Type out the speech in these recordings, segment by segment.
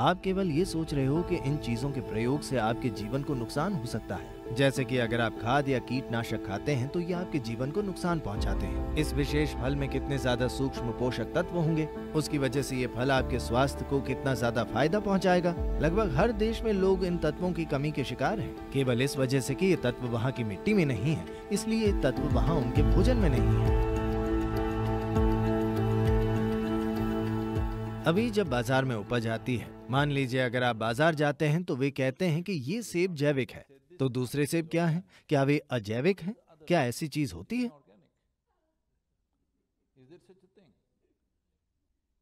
आप केवल ये सोच रहे हो कि इन चीजों के प्रयोग से आपके जीवन को नुकसान हो सकता है जैसे कि अगर आप खाद या कीटनाशक खाते हैं तो ये आपके जीवन को नुकसान पहुंचाते हैं इस विशेष फल में कितने ज्यादा सूक्ष्म पोषक तत्व होंगे उसकी वजह से ये फल आपके स्वास्थ्य को कितना ज्यादा फायदा पहुंचाएगा? लगभग हर देश में लोग इन तत्वों की कमी के शिकार हैं। केवल इस वजह से कि ये तत्व वहाँ की मिट्टी में नहीं है इसलिए ये तत्व वहाँ उनके भोजन में नहीं है अभी जब बाजार में उपज आती है मान लीजिए अगर आप बाजार जाते हैं तो वे कहते हैं कि ये सेब जैविक है तो दूसरे सेब क्या है क्या वे अजैविक हैं क्या ऐसी चीज होती है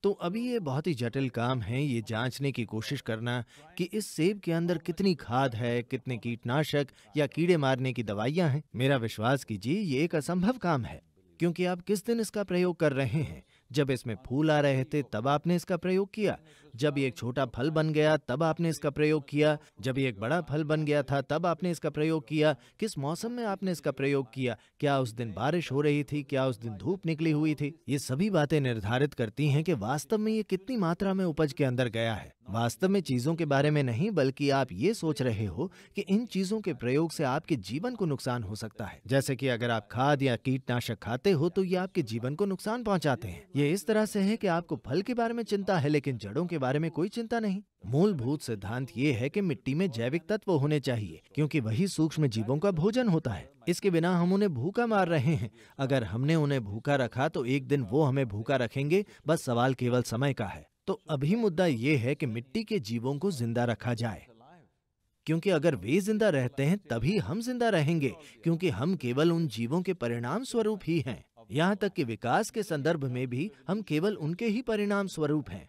तो अभी ये बहुत ही जटिल काम है ये जांचने की कोशिश करना कि इस सेब के अंदर कितनी खाद है कितने कीटनाशक या कीड़े मारने की दवाइयां हैं मेरा विश्वास कीजिए ये एक असंभव काम है क्योंकि आप किस दिन इसका प्रयोग कर रहे हैं जब इसमें फूल आ रहे थे तब आपने इसका प्रयोग किया जब ये एक छोटा फल बन गया तब आपने इसका प्रयोग किया जब ये एक बड़ा फल बन गया था तब आपने इसका प्रयोग किया किस मौसम में आपने इसका प्रयोग किया क्या उस दिन बारिश हो रही थी क्या उस दिन धूप निकली हुई थी ये सभी बातें निर्धारित करती है की वास्तव में ये कितनी मात्रा में उपज के अंदर गया है वास्तव में चीजों के बारे में नहीं बल्कि आप ये सोच रहे हो कि इन चीजों के प्रयोग से आपके जीवन को नुकसान हो सकता है जैसे कि अगर आप खाद या कीटनाशक खाते हो तो ये आपके जीवन को नुकसान पहुंचाते हैं ये इस तरह से है कि आपको फल के बारे में चिंता है लेकिन जड़ों के बारे में कोई चिंता नहीं मूलभूत सिद्धांत ये है कि मिट्टी में जैविक तत्व होने चाहिए क्योंकि वही सूक्ष्म जीवों का भोजन होता है इसके बिना हम उन्हें भूखा मार रहे हैं अगर हमने उन्हें भूखा रखा तो एक दिन वो हमें भूखा रखेंगे बस सवाल केवल समय का है तो अभी मुद्दा ये है कि मिट्टी के जीवों को जिंदा रखा जाए क्योंकि अगर वे जिंदा रहते हैं तभी हम जिंदा रहेंगे क्योंकि हम केवल उन जीवों के परिणाम स्वरूप ही हैं यहाँ तक कि विकास के संदर्भ में भी हम केवल उनके ही परिणाम स्वरूप हैं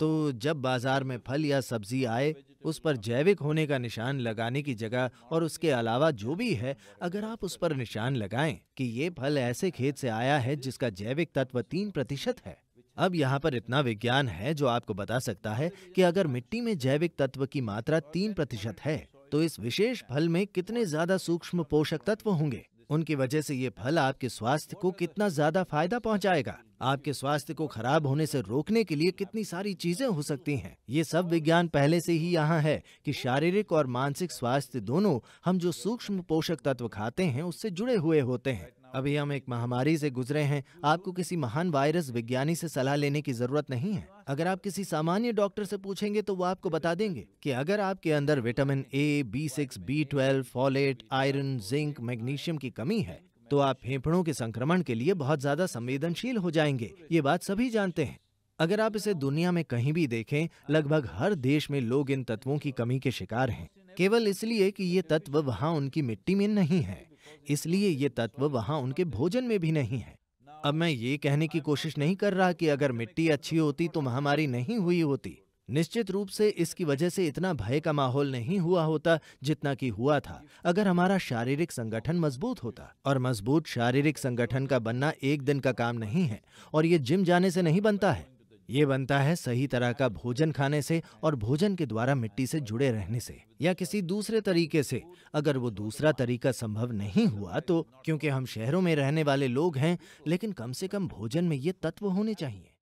तो जब बाजार में फल या सब्जी आए उस पर जैविक होने का निशान लगाने की जगह और उसके अलावा जो भी है अगर आप उस पर निशान लगाएं कि ये फल ऐसे खेत से आया है जिसका जैविक तत्व तीन प्रतिशत है अब यहाँ पर इतना विज्ञान है जो आपको बता सकता है कि अगर मिट्टी में जैविक तत्व की मात्रा तीन प्रतिशत है तो इस विशेष फल में कितने ज्यादा सूक्ष्म पोषक तत्व होंगे उनकी वजह से ये फल आपके स्वास्थ्य को कितना ज्यादा फायदा पहुंचाएगा आपके स्वास्थ्य को खराब होने से रोकने के लिए कितनी सारी चीजें हो सकती हैं ये सब विज्ञान पहले से ही यहाँ है कि शारीरिक और मानसिक स्वास्थ्य दोनों हम जो सूक्ष्म पोषक तत्व खाते हैं उससे जुड़े हुए होते हैं अभी हम एक महामारी से गुजरे हैं आपको किसी महान वायरस विज्ञानी से सलाह लेने की जरूरत नहीं है अगर आप किसी सामान्य डॉक्टर से पूछेंगे तो वो आपको बता देंगे कि अगर आपके अंदर vitamin A B six B twelve folate iron zinc magnesium की कमी है तो आप फेफड़ों के संक्रमण के लिए बहुत ज्यादा संवेदनशील हो जाएंगे ये बात सभी जानते हैं अगर आप इसे दुनिया में कहीं भी देखें लगभग हर देश में लोग इन तत्वों की कमी के शिकार हैं केवल इसलिए कि ये तत्व वहाँ उनकी मिट्टी में नहीं है इसलिए ये तत्व वहाँ उनके भोजन में भी नहीं है अब मैं ये कहने की कोशिश नहीं कर रहा कि अगर मिट्टी अच्छी होती तो महामारी नहीं हुई होती निश्चित रूप से इसकी वजह से इतना भय का माहौल नहीं हुआ होता जितना कि हुआ था अगर हमारा शारीरिक संगठन मजबूत होता और मजबूत शारीरिक संगठन का बनना एक दिन का काम नहीं है और ये जिम जाने से नहीं बनता है ये बनता है सही तरह का भोजन खाने से और भोजन के द्वारा मिट्टी से जुड़े रहने से या किसी दूसरे तरीके से अगर वो दूसरा तरीका संभव नहीं हुआ तो क्योंकि हम शहरों में रहने वाले लोग हैं लेकिन कम से कम भोजन में ये तत्व होने चाहिए